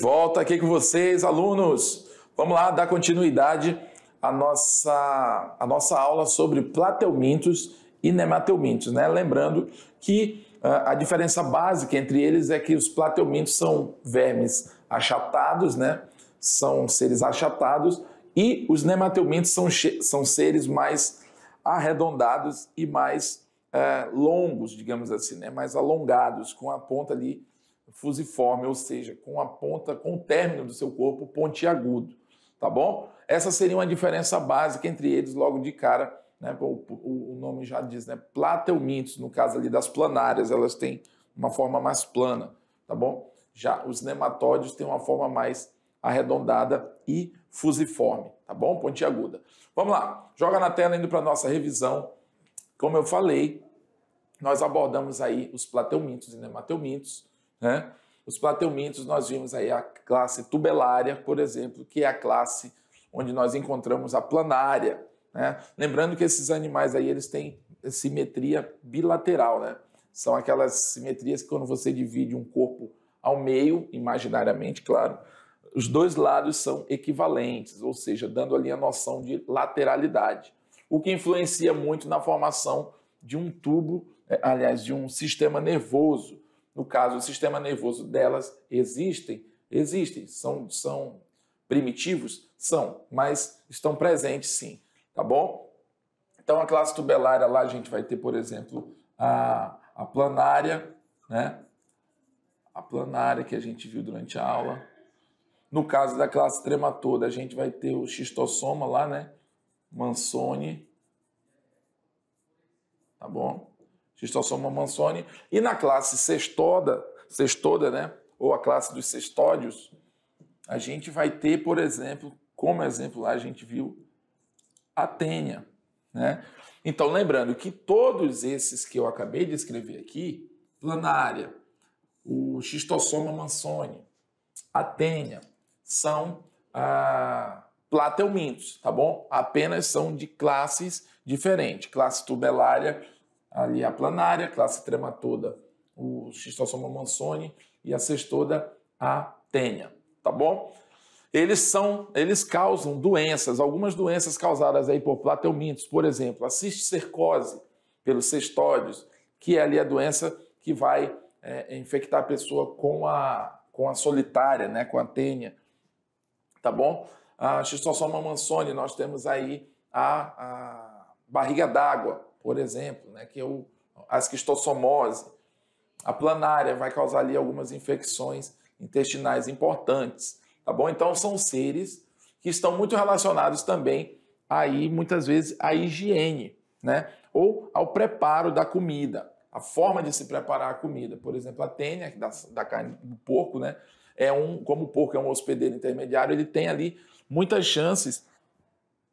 volta aqui com vocês, alunos. Vamos lá dar continuidade à nossa, à nossa aula sobre platelmintos e nematelmintos, né? Lembrando que ah, a diferença básica entre eles é que os platelmintos são vermes achatados, né? São seres achatados e os nematelmintos são, são seres mais arredondados e mais eh, longos, digamos assim, né? Mais alongados, com a ponta ali fusiforme, ou seja, com a ponta, com o término do seu corpo pontiagudo, tá bom? Essa seria uma diferença básica entre eles logo de cara, né? O, o, o nome já diz, né? Plateumintos, no caso ali das planárias, elas têm uma forma mais plana, tá bom? Já os nematóides têm uma forma mais arredondada e fusiforme, tá bom? Pontiaguda. Vamos lá, joga na tela indo para nossa revisão. Como eu falei, nós abordamos aí os plateumintos e nemateumintos, né? Os plateumintos, nós vimos aí a classe tubelária, por exemplo, que é a classe onde nós encontramos a planária. Né? Lembrando que esses animais aí eles têm simetria bilateral, né? São aquelas simetrias que quando você divide um corpo ao meio, imaginariamente, claro, os dois lados são equivalentes, ou seja, dando ali a noção de lateralidade, o que influencia muito na formação de um tubo, é, aliás, de um sistema nervoso, no caso, o sistema nervoso delas existem, existem, são, são primitivos? São, mas estão presentes sim, tá bom? Então a classe tubelária lá a gente vai ter, por exemplo, a, a planária, né? A planária que a gente viu durante a aula. No caso da classe trematoda, a gente vai ter o xistossoma lá, né? Mansone. Tá bom? se estaciona e na classe sextoda, sextoda, né, ou a classe dos sextódios, a gente vai ter, por exemplo, como exemplo lá a gente viu Atênia, né? Então, lembrando que todos esses que eu acabei de escrever aqui, planária, o xistossoma mansoni, tênia, são ah, plateumintos, tá bom? Apenas são de classes diferentes, classe tubelária ali a planária, classe trematoda, o xistossoma mansoni e a sextoda, a tênia, tá bom? Eles são, eles causam doenças, algumas doenças causadas aí por platelmintos por exemplo, a cisticercose pelos cestódios, que é ali a doença que vai é, infectar a pessoa com a, com a solitária, né, com a tênia, tá bom? A xistossoma mansoni, nós temos aí a, a barriga d'água, por exemplo, né, que o, a esquistossomose. A planária vai causar ali algumas infecções intestinais importantes, tá bom? Então são seres que estão muito relacionados também aí muitas vezes à higiene, né? Ou ao preparo da comida, a forma de se preparar a comida. Por exemplo, a tênia da, da carne do porco, né? É um, como o porco é um hospedeiro intermediário, ele tem ali muitas chances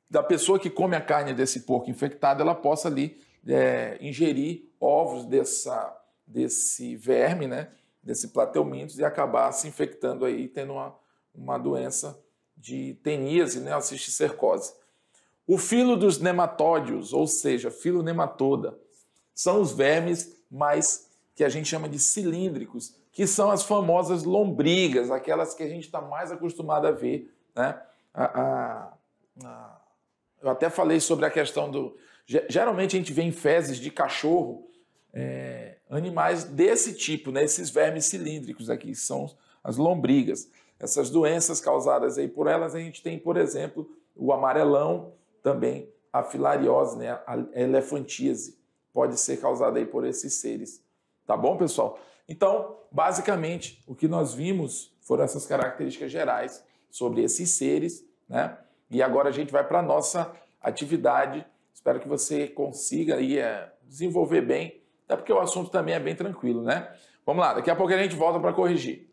da pessoa que come a carne desse porco infectado, ela possa ali é, ingerir ovos dessa, desse verme, né, desse plateumintos, e acabar se infectando aí, tendo uma, uma doença de teníase, né, a cisticercose. O filo dos nematódios, ou seja, filo nematoda, são os vermes mais que a gente chama de cilíndricos, que são as famosas lombrigas, aquelas que a gente está mais acostumado a ver, né? A, a, a eu até falei sobre a questão do. Geralmente a gente vê em fezes de cachorro é, animais desse tipo, né? esses vermes cilíndricos aqui, são as lombrigas. Essas doenças causadas aí por elas, a gente tem, por exemplo, o amarelão, também a filariose, né? a elefantíase, pode ser causada aí por esses seres. Tá bom, pessoal? Então, basicamente, o que nós vimos foram essas características gerais sobre esses seres, né? E agora a gente vai para a nossa atividade. Espero que você consiga aí, é, desenvolver bem, até porque o assunto também é bem tranquilo, né? Vamos lá, daqui a pouco a gente volta para corrigir.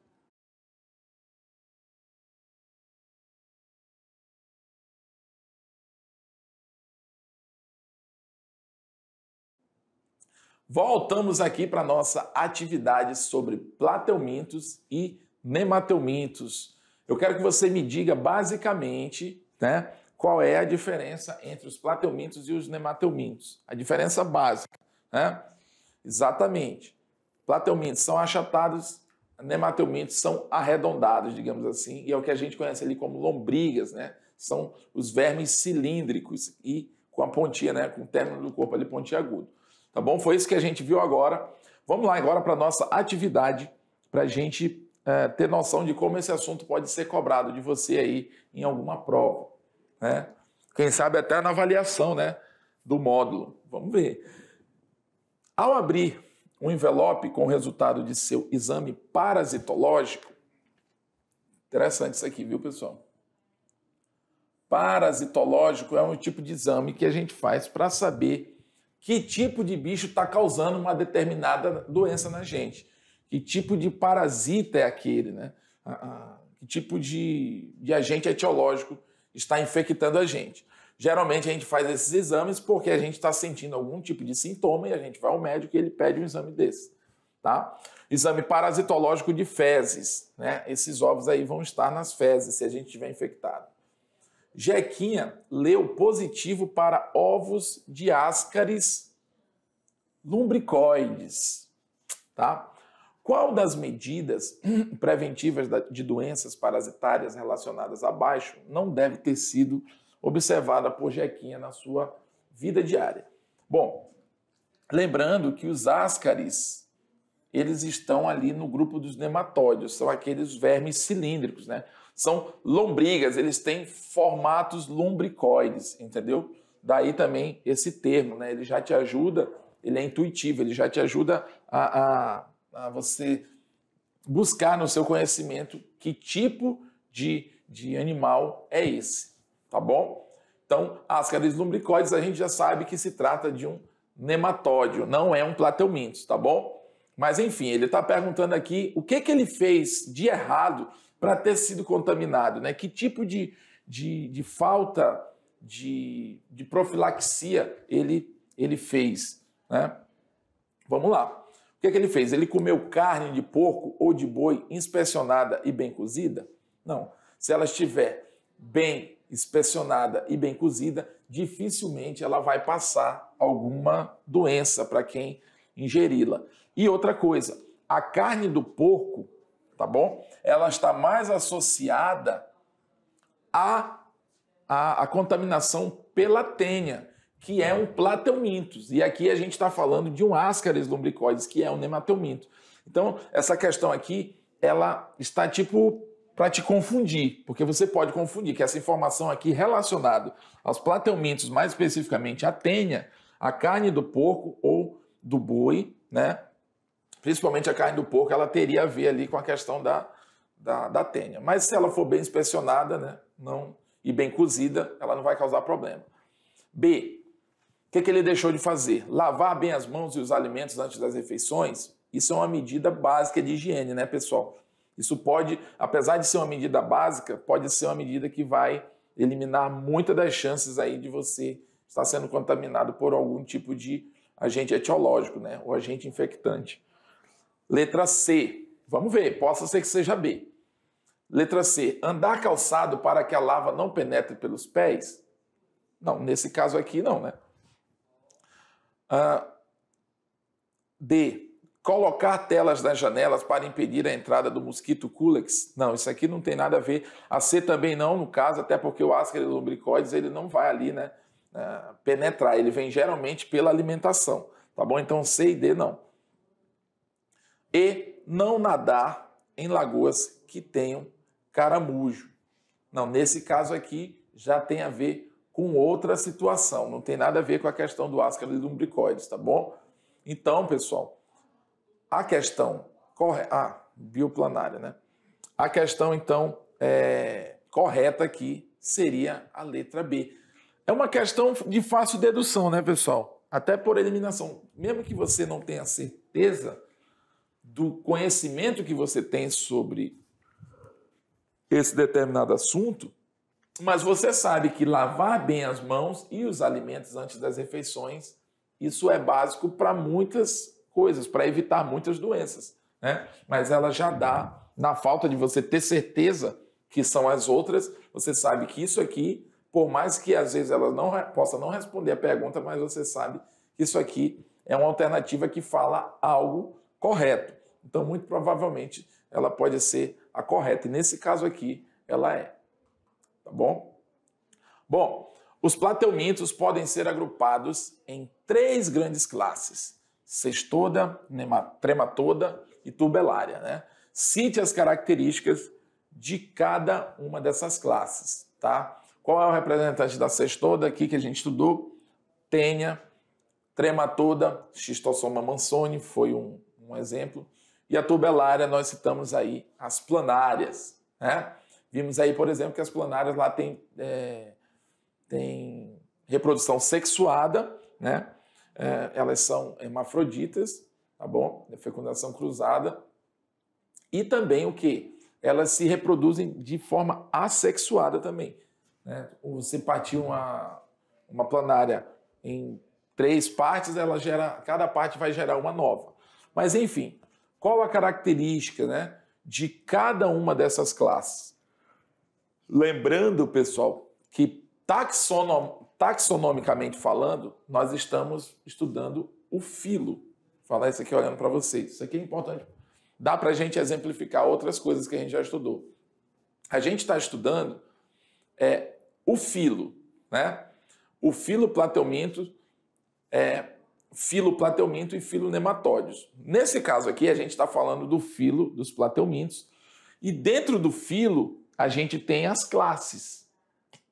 Voltamos aqui para nossa atividade sobre plateumintos e nemateumintos. Eu quero que você me diga basicamente né? Qual é a diferença entre os plateumintos e os nemateumintos? A diferença básica, né? Exatamente. Plateumintos são achatados, nemateumintos são arredondados, digamos assim, e é o que a gente conhece ali como lombrigas, né? São os vermes cilíndricos e com a pontinha, né? Com o término do corpo ali pontiagudo. Tá bom? Foi isso que a gente viu agora. Vamos lá agora para a nossa atividade, para a gente é, ter noção de como esse assunto pode ser cobrado de você aí em alguma prova né? Quem sabe até na avaliação, né, do módulo. Vamos ver. Ao abrir um envelope com o resultado de seu exame parasitológico, interessante isso aqui, viu, pessoal? Parasitológico é um tipo de exame que a gente faz para saber que tipo de bicho está causando uma determinada doença na gente. Que tipo de parasita é aquele, né? Ah, ah, que tipo de, de agente etiológico está infectando a gente. Geralmente a gente faz esses exames porque a gente está sentindo algum tipo de sintoma e a gente vai ao médico e ele pede um exame desse. Tá? Exame parasitológico de fezes. Né? Esses ovos aí vão estar nas fezes se a gente estiver infectado. Jequinha leu positivo para ovos de ascaris lumbricoides. Tá? Qual das medidas preventivas de doenças parasitárias relacionadas abaixo não deve ter sido observada por Jequinha na sua vida diária? Bom, lembrando que os ascaris, eles estão ali no grupo dos nematóides, são aqueles vermes cilíndricos, né? São lombrigas, eles têm formatos lombricoides, entendeu? Daí também esse termo, né? Ele já te ajuda, ele é intuitivo, ele já te ajuda a, a a você buscar no seu conhecimento que tipo de, de animal é esse, tá bom? Então, as cadeia lumbricoides a gente já sabe que se trata de um nematódio, não é um plateumintos, tá bom? Mas enfim, ele está perguntando aqui o que, que ele fez de errado para ter sido contaminado, né? Que tipo de, de, de falta de, de profilaxia ele, ele fez, né? Vamos lá que, é que ele fez? Ele comeu carne de porco ou de boi inspecionada e bem cozida? Não. Se ela estiver bem inspecionada e bem cozida, dificilmente ela vai passar alguma doença para quem ingeri-la. E outra coisa, a carne do porco, tá bom? Ela está mais associada à, à, à contaminação pela tênia que é um plateumintos. E aqui a gente está falando de um Ascaris lumbricoides, que é um nemateuminto. Então, essa questão aqui, ela está tipo para te confundir, porque você pode confundir que essa informação aqui relacionada aos plateumintos, mais especificamente a tênia, a carne do porco ou do boi, né? Principalmente a carne do porco, ela teria a ver ali com a questão da, da, da tênia. Mas se ela for bem inspecionada, né? Não, e bem cozida, ela não vai causar problema. B que, que ele deixou de fazer? Lavar bem as mãos e os alimentos antes das refeições? Isso é uma medida básica de higiene, né, pessoal? Isso pode, apesar de ser uma medida básica, pode ser uma medida que vai eliminar muitas das chances aí de você estar sendo contaminado por algum tipo de agente etiológico, né? Ou agente infectante. Letra C. Vamos ver, possa ser que seja B. Letra C. Andar calçado para que a lava não penetre pelos pés? Não, nesse caso aqui não, né? D. Colocar telas nas janelas para impedir a entrada do mosquito culex. Não, isso aqui não tem nada a ver. A C também não, no caso, até porque o ácido lumbricoides ele não vai ali, né? É, penetrar. Ele vem geralmente pela alimentação, tá bom? Então C e D não. E não nadar em lagoas que tenham caramujo. Não, nesse caso aqui já tem a ver com outra situação, não tem nada a ver com a questão do ácido lumbricoides, tá bom? Então, pessoal, a questão corre... ah, bioplanária, né? A questão então é... correta aqui seria a letra B. É uma questão de fácil dedução, né, pessoal? Até por eliminação. Mesmo que você não tenha certeza do conhecimento que você tem sobre esse determinado assunto, mas você sabe que lavar bem as mãos e os alimentos antes das refeições, isso é básico para muitas coisas, para evitar muitas doenças. Né? Mas ela já dá, na falta de você ter certeza que são as outras, você sabe que isso aqui, por mais que às vezes ela não possa não responder a pergunta, mas você sabe que isso aqui é uma alternativa que fala algo correto. Então, muito provavelmente, ela pode ser a correta. E nesse caso aqui, ela é tá bom? Bom, os plateumintos podem ser agrupados em três grandes classes: cestoda, trematoda e tubelária, né? Cite as características de cada uma dessas classes, tá? Qual é o representante da cestoda aqui que a gente estudou? Tênia, trematoda, xistossoma mansoni foi um, um exemplo. E a tubelária, nós citamos aí as planárias, né? Vimos aí, por exemplo, que as planárias lá têm, é, reprodução sexuada, né? É, elas são hermafroditas, tá bom? É fecundação cruzada. E também o que? Elas se reproduzem de forma assexuada também. Né? Você partir uma, uma planária em três partes, ela gera, cada parte vai gerar uma nova. Mas enfim, qual a característica né, de cada uma dessas classes? Lembrando, pessoal, que taxonom, taxonomicamente falando, nós estamos estudando o filo. Vou falar isso aqui olhando para vocês. Isso aqui é importante. Dá para a gente exemplificar outras coisas que a gente já estudou. A gente está estudando é, o filo, né? O filo plateuminto, é, filo plateuminto e filo nematódios. Nesse caso aqui, a gente está falando do filo dos plateumintos. E dentro do filo, a gente tem as classes,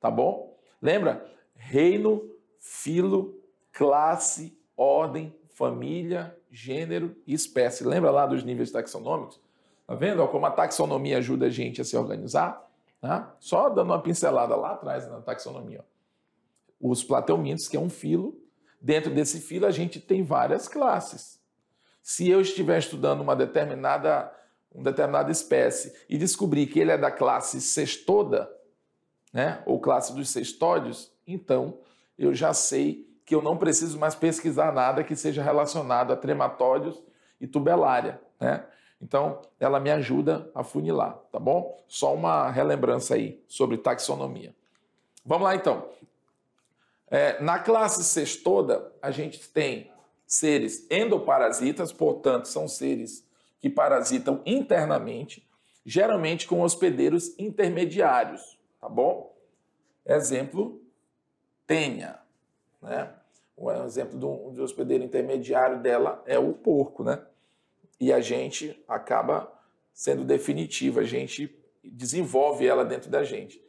tá bom? Lembra? Reino, filo, classe, ordem, família, gênero e espécie. Lembra lá dos níveis taxonômicos? Tá vendo como a taxonomia ajuda a gente a se organizar? Tá? Só dando uma pincelada lá atrás na taxonomia. Ó. Os plateumintos, que é um filo, dentro desse filo a gente tem várias classes. Se eu estiver estudando uma determinada uma determinada espécie e descobrir que ele é da classe sextoda, né, ou classe dos sextódios, então eu já sei que eu não preciso mais pesquisar nada que seja relacionado a trematódios e tubelária, né? Então, ela me ajuda a funilar, tá bom? Só uma relembrança aí sobre taxonomia. Vamos lá, então. É, na classe sextoda, a gente tem seres endoparasitas, portanto, são seres que parasitam internamente, geralmente com hospedeiros intermediários, tá bom? Exemplo, tênia, né? Um exemplo do, hospedeiro intermediário dela é o porco, né? E a gente acaba sendo definitivo, a gente desenvolve ela dentro da gente.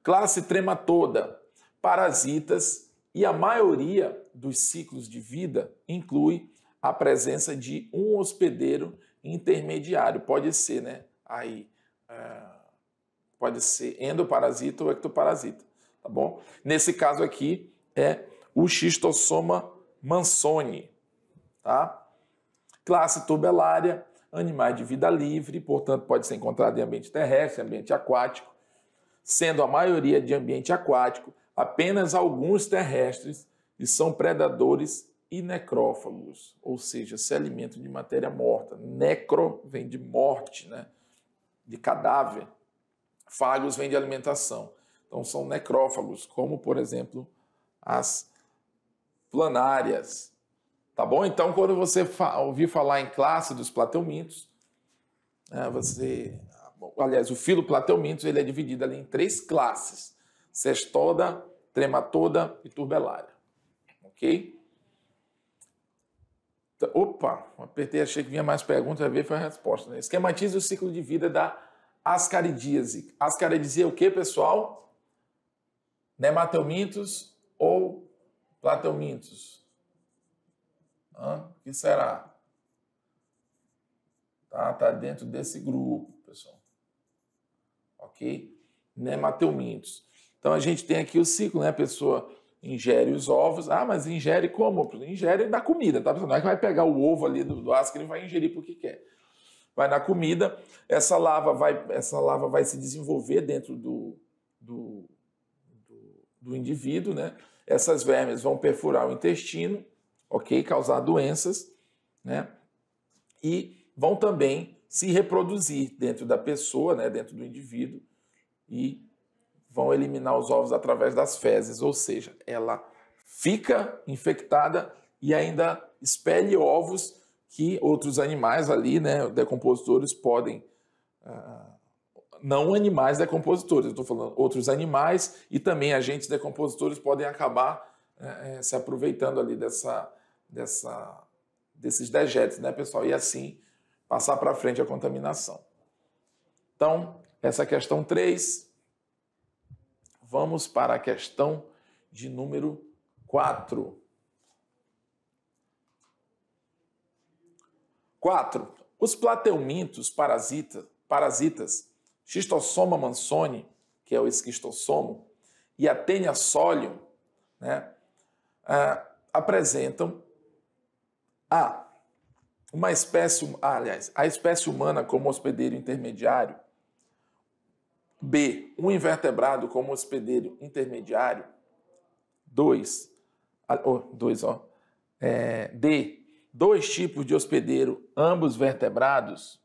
Classe trema toda, parasitas e a maioria dos ciclos de vida inclui a presença de um hospedeiro intermediário. Pode ser, né? Aí, é, pode ser endoparasita ou ectoparasita, tá bom? Nesse caso aqui é o xistossoma mansoni, tá? Classe tubelária, animais de vida livre, portanto pode ser encontrado em ambiente terrestre, ambiente aquático, sendo a maioria de ambiente aquático, apenas alguns terrestres e são predadores e necrófagos, ou seja, se alimentam de matéria morta. Necro vem de morte, né? de cadáver. Fagos vem de alimentação. Então são necrófagos, como por exemplo as planárias. Tá bom? Então, quando você fa ouvir falar em classe dos plateumintos, né, você. Aliás, o filo plateumintos ele é dividido ali em três classes: cestoda, trematoda e turbelária. Ok? Tá, opa, apertei, achei que vinha mais perguntas, a ver foi a resposta. Né? Esquematize o ciclo de vida da ascaridíase. Ascaridíase é o que, pessoal? Nematelmintos ou platelmintos? Hã? O que será? Tá, tá dentro desse grupo, pessoal. Ok? Nematelmintos. Então a gente tem aqui o ciclo, né, pessoa? ingere os ovos. Ah, mas ingere como? Ingere na comida, tá? Não é que vai pegar o ovo ali do, do asco e vai ingerir porque quer. Vai na comida, essa lava vai, essa lava vai se desenvolver dentro do, do, do, do indivíduo, né? Essas vermes vão perfurar o intestino, ok? Causar doenças, né? E vão também se reproduzir dentro da pessoa, né? Dentro do indivíduo e vão eliminar os ovos através das fezes, ou seja, ela fica infectada e ainda expele ovos que outros animais ali, né, decompositores, podem. Uh, não animais decompositores, eu estou falando outros animais e também agentes decompositores podem acabar eh, eh, se aproveitando ali dessa, dessa, desses dejetos, né, pessoal? E assim passar para frente a contaminação. Então, essa é a questão 3. Vamos para a questão de número 4. 4. Os plateumintos parasita, parasitas, Schistosoma mansoni, que é o esquistossomo, e a tenia solium, né, ah, apresentam a uma espécie, ah, aliás, a espécie humana como hospedeiro intermediário, B. Um invertebrado como hospedeiro intermediário. 2. Oh, dois, ó. É, D. Dois tipos de hospedeiro, ambos vertebrados.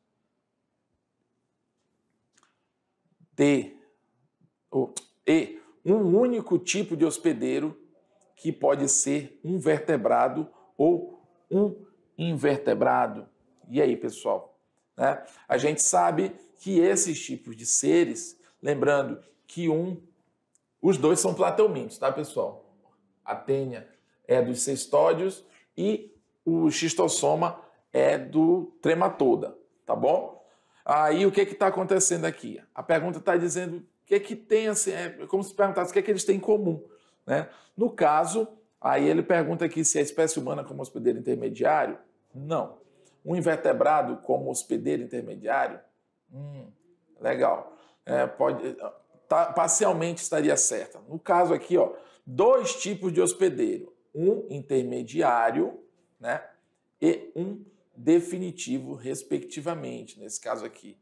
D. Oh, e. Um único tipo de hospedeiro que pode ser um vertebrado ou um invertebrado. E aí, pessoal? Né? A gente sabe que esses tipos de seres Lembrando que um, os dois são platelmintos, tá, pessoal? A tênia é dos sextódios e o xistossoma é do trematoda, tá bom? Aí o que é que está acontecendo aqui? A pergunta está dizendo o que é que tem assim, é como se perguntasse o que é que eles têm em comum, né? No caso, aí ele pergunta aqui se a espécie humana como hospedeiro intermediário? Não. Um invertebrado como hospedeiro intermediário? Hum, legal é, pode, é, tá, parcialmente estaria certa. No caso aqui, ó, dois tipos de hospedeiro: um intermediário né, e um definitivo, respectivamente, nesse caso aqui.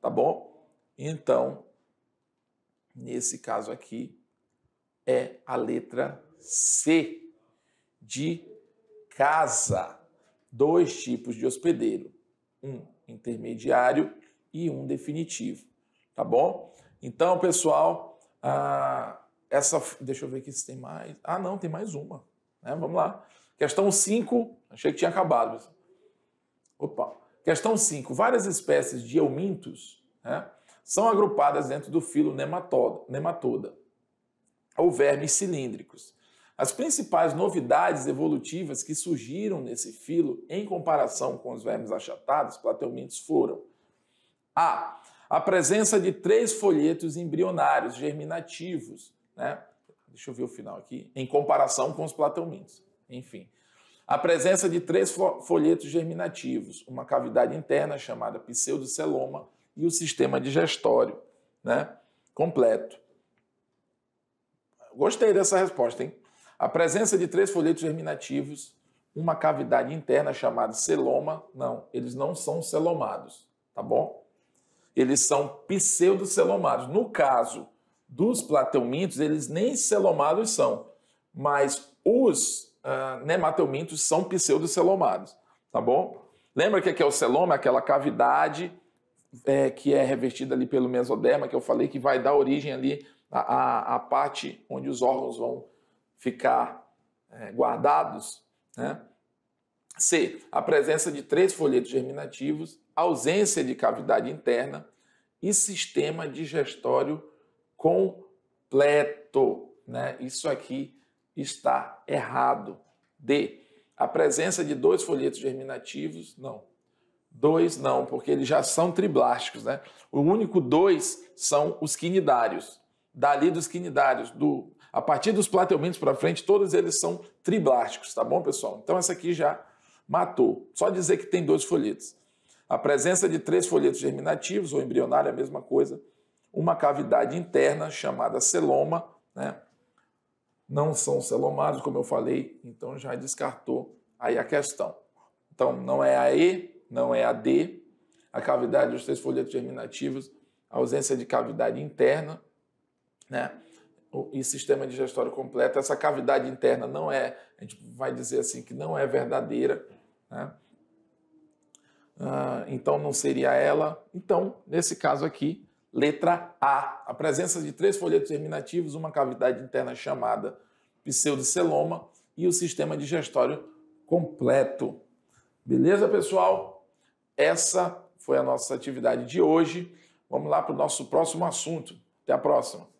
Tá bom? Então, nesse caso aqui, é a letra C de casa. Dois tipos de hospedeiro: um intermediário e um definitivo. Tá bom? Então, pessoal, ah, essa. Deixa eu ver aqui se tem mais. Ah, não, tem mais uma. Né? Vamos lá. Questão 5. Achei que tinha acabado. Opa. Questão 5. Várias espécies de eumintos né, são agrupadas dentro do filo nematoda, nematoda ou vermes cilíndricos. As principais novidades evolutivas que surgiram nesse filo em comparação com os vermes achatados, plateumintos, foram: A a presença de três folhetos embrionários germinativos, né? Deixa eu ver o final aqui, em comparação com os platelmintos. Enfim, a presença de três folhetos germinativos, uma cavidade interna chamada pseudoceloma e o sistema digestório, né? Completo. Gostei dessa resposta, hein? A presença de três folhetos germinativos, uma cavidade interna chamada celoma, não, eles não são celomados, tá bom? eles são pseudocelomados. No caso dos plateumintos, eles nem celomados são, mas os uh, ah, nemateumintos são pseudocelomados, tá bom? Lembra que aqui é o celoma, é aquela cavidade é, que é revestida ali pelo mesoderma, que eu falei que vai dar origem ali à, à, à parte onde os órgãos vão ficar é, guardados, né? C. A presença de três folhetos germinativos, ausência de cavidade interna e sistema digestório completo. Né? Isso aqui está errado. D. A presença de dois folhetos germinativos, não. Dois não, porque eles já são triblásticos, né? O único dois são os quinidários. Dali dos quinidários, do, a partir dos plateumintos para frente, todos eles são triblásticos, tá bom, pessoal? Então essa aqui já matou. Só dizer que tem dois folhetos. A presença de três folhetos germinativos ou embrionário é a mesma coisa. Uma cavidade interna chamada celoma, né? não são celomados, como eu falei, então já descartou aí a questão. Então não é a E, não é a D, a cavidade dos três folhetos germinativos, a ausência de cavidade interna, né? E sistema digestório completo. Essa cavidade interna não é, a gente vai dizer assim que não é verdadeira, né? Ah, então não seria ela. Então, nesse caso aqui, letra A. A presença de três folhetos terminativos, uma cavidade interna chamada pseudoceloma e o sistema digestório completo. Beleza, pessoal? Essa foi a nossa atividade de hoje. Vamos lá para o nosso próximo assunto. Até a próxima!